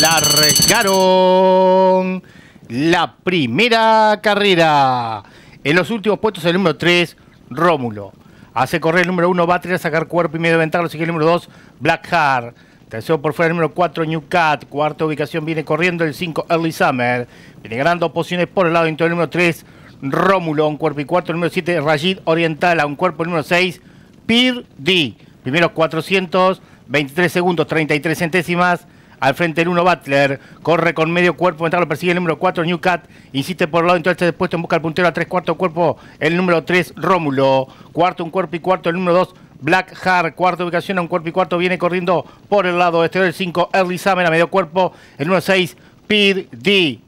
largaron la primera carrera. En los últimos puestos el número 3, Rómulo. Hace correr el número 1, Battery a sacar cuerpo y medio de ventaja. Lo sigue el número 2, Blackheart. Tercero por fuera el número 4, Newcat. Cuarta ubicación viene corriendo el 5, Early Summer. Viene ganando posiciones por el lado dentro el número 3, Rómulo. Un cuerpo y cuarto, el número 7, Rajid Oriental. A un cuerpo el número 6, Pir D. Primeros 400, 23 segundos, 33 centésimas. Al frente el 1 Butler, corre con medio cuerpo, entra, lo persigue el número 4 Newcat, insiste por el lado, entonces dispuesto este en busca el puntero a 3 cuarto cuerpo, el número 3 Rómulo, cuarto un cuerpo y cuarto el número 2 Black Hart, cuarta ubicación a un cuerpo y cuarto, viene corriendo por el lado este el 5 Early Summer a medio cuerpo, el número 6 Pid D.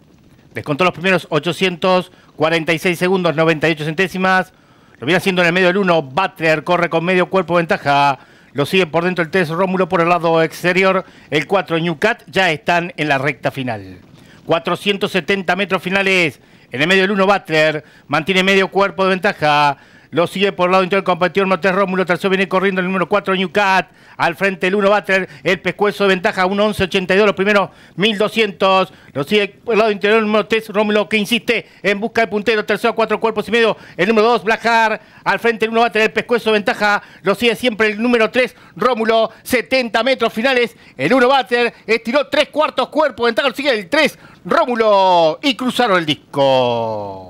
Descontó los primeros 846 segundos, 98 centésimas. Lo viene haciendo en el medio el 1. Butler corre con medio cuerpo ventaja. Lo sigue por dentro el 3 Rómulo por el lado exterior. El 4 Newcat ya están en la recta final. 470 metros finales. En el medio el 1 Butler. Mantiene medio cuerpo de ventaja. Lo sigue por el lado interior el competidor 3, Rómulo. Tercero viene corriendo el número 4 Newcat. Al frente el 1 Batter. El pescuezo de ventaja 82. Los primeros 1.200. Lo sigue por el lado interior el número 3 Rómulo que insiste en busca de puntero. Tercero cuatro cuerpos y medio. El número 2 Blajar. Al frente el 1 Batter. El pescuezo de ventaja. Lo sigue siempre el número 3 Rómulo. 70 metros finales. El 1 Batter estiró tres cuartos cuerpos. Ventaja lo sigue el 3 Rómulo. Y cruzaron el disco.